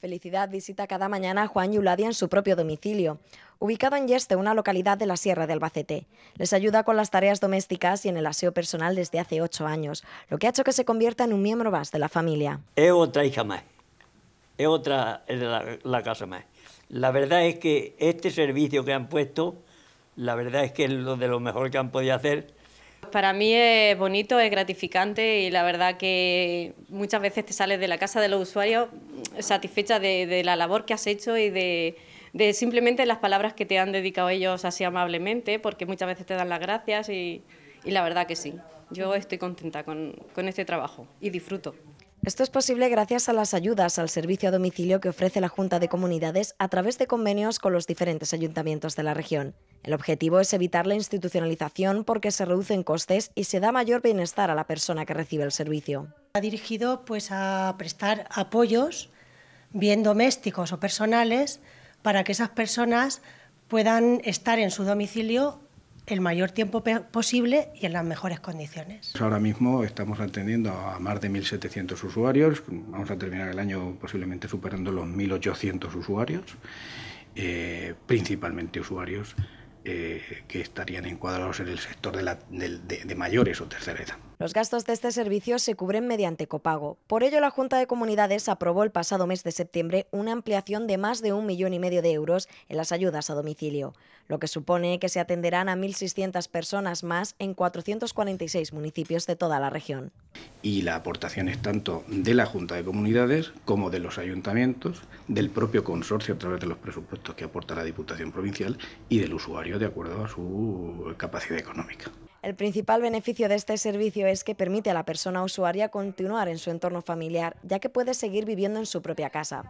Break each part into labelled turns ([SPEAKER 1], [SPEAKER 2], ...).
[SPEAKER 1] Felicidad visita cada mañana a Juan Yuladia en su propio domicilio, ubicado en Yeste, una localidad de la Sierra de Albacete. Les ayuda con las tareas domésticas y en el aseo personal desde hace ocho años, lo que ha hecho que se convierta en un miembro más de la familia.
[SPEAKER 2] Es otra hija más, es otra la, casa más. La verdad es que este servicio que han puesto, la verdad es que es lo de lo mejor que han podido hacer
[SPEAKER 3] para mí es bonito, es gratificante y la verdad que muchas veces te sales de la casa de los usuarios satisfecha de, la labor que has hecho y de, simplemente las palabras que te han dedicado ellos así amablemente, porque muchas veces te dan las gracias y, la verdad que sí. Yo estoy contenta con este trabajo y disfruto.
[SPEAKER 1] Esto es posible gracias a las ayudas al servicio a domicilio que ofrece la Junta de Comunidades a través de convenios con los diferentes ayuntamientos de la región. El objetivo es evitar la institucionalización porque se reducen costes y se da mayor bienestar a la persona que recibe el servicio.
[SPEAKER 4] Ha dirigido pues a prestar apoyos bien domésticos o personales para que esas personas puedan estar en su domicilio el mayor tiempo posible y en las mejores condiciones.
[SPEAKER 5] Pues ahora mismo estamos atendiendo a más de 1.700 usuarios, vamos a terminar el año posiblemente superando los 1.800 usuarios, eh, principalmente usuarios eh, que estarían encuadrados en el sector de, de mayores o tercera edad.
[SPEAKER 1] Los gastos de este servicio se cubren mediante copago. Por ello, la Junta de Comunidades aprobó el pasado mes de septiembre una ampliación de más de un millón y medio de euros en las ayudas a domicilio, lo que supone que se atenderán a 1.600 personas más en 446 municipios de toda la región.
[SPEAKER 5] Y la aportación es tanto de la Junta de Comunidades como de los ayuntamientos, del propio consorcio a través de los presupuestos que aporta la Diputación Provincial y del usuario de acuerdo a su capacidad económica.
[SPEAKER 1] El principal beneficio de este servicio es que permite a la persona usuaria continuar en su entorno familiar, ya que puede seguir viviendo en su propia casa.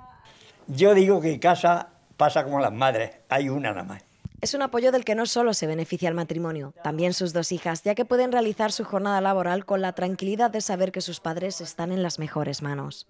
[SPEAKER 2] Yo digo que casa pasa como las madres, hay una nada más.
[SPEAKER 1] Es un apoyo del que no solo se beneficia el matrimonio, también sus dos hijas, ya que pueden realizar su jornada laboral con la tranquilidad de saber que sus padres están en las mejores manos.